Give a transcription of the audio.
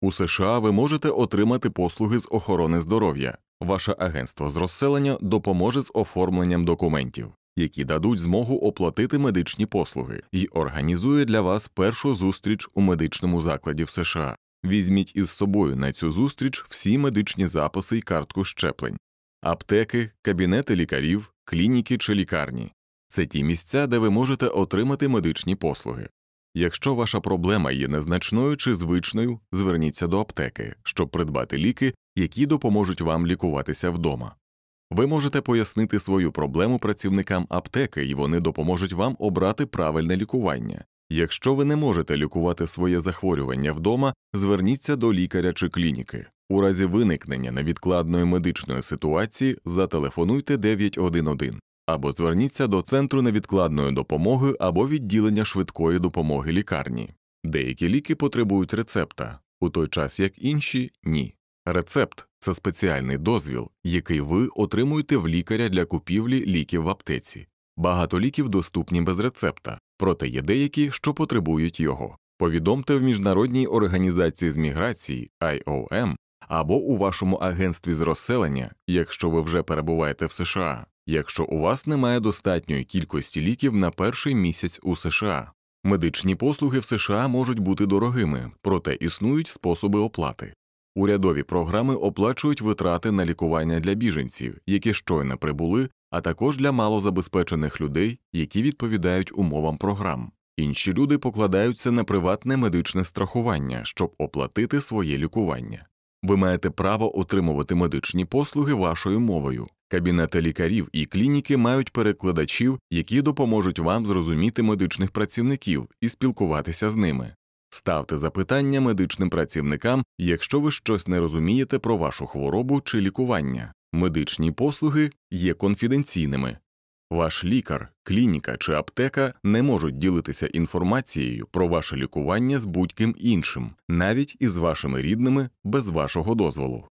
У США ви можете отримати послуги з охорони здоров'я. Ваше агентство з розселення допоможе з оформленням документів, які дадуть змогу оплатити медичні послуги, і організує для вас першу зустріч у медичному закладі в США. Візьміть із собою на цю зустріч всі медичні записи і картку щеплень, аптеки, кабінети лікарів, клініки чи лікарні. Це ті місця, де ви можете отримати медичні послуги. Якщо ваша проблема є незначною чи звичною, зверніться до аптеки, щоб придбати ліки, які допоможуть вам лікуватися вдома. Ви можете пояснити свою проблему працівникам аптеки, і вони допоможуть вам обрати правильне лікування. Якщо ви не можете лікувати своє захворювання вдома, зверніться до лікаря чи клініки. У разі виникнення невідкладної медичної ситуації зателефонуйте 911 або зверніться до центру невідкладної допомоги або відділення швидкої допомоги лікарні. Деякі ліки потребують рецепта, у той час як інші ні. Рецепт це спеціальний дозвіл, який ви отримуєте в лікаря для купівлі ліків в аптеці. Багато ліків доступні без рецепта, проте є деякі, що потребують його. Повідомте в Міжнародній організації з міграції IOM або у вашому агентстві з розселення, якщо ви вже перебуваєте в США якщо у вас немає достатньої кількості ліків на перший місяць у США. Медичні послуги в США можуть бути дорогими, проте існують способи оплати. Урядові програми оплачують витрати на лікування для біженців, які щойно прибули, а також для малозабезпечених людей, які відповідають умовам програм. Інші люди покладаються на приватне медичне страхування, щоб оплатити своє лікування. Ви маєте право отримувати медичні послуги вашою мовою. Кабінети лікарів і клініки мають перекладачів, які допоможуть вам зрозуміти медичних працівників і спілкуватися з ними. Ставте запитання медичним працівникам, якщо ви щось не розумієте про вашу хворобу чи лікування. Медичні послуги є конфіденційними. Ваш лікар, клініка чи аптека не можуть ділитися інформацією про ваше лікування з будь-ким іншим, навіть із вашими рідними без вашого дозволу.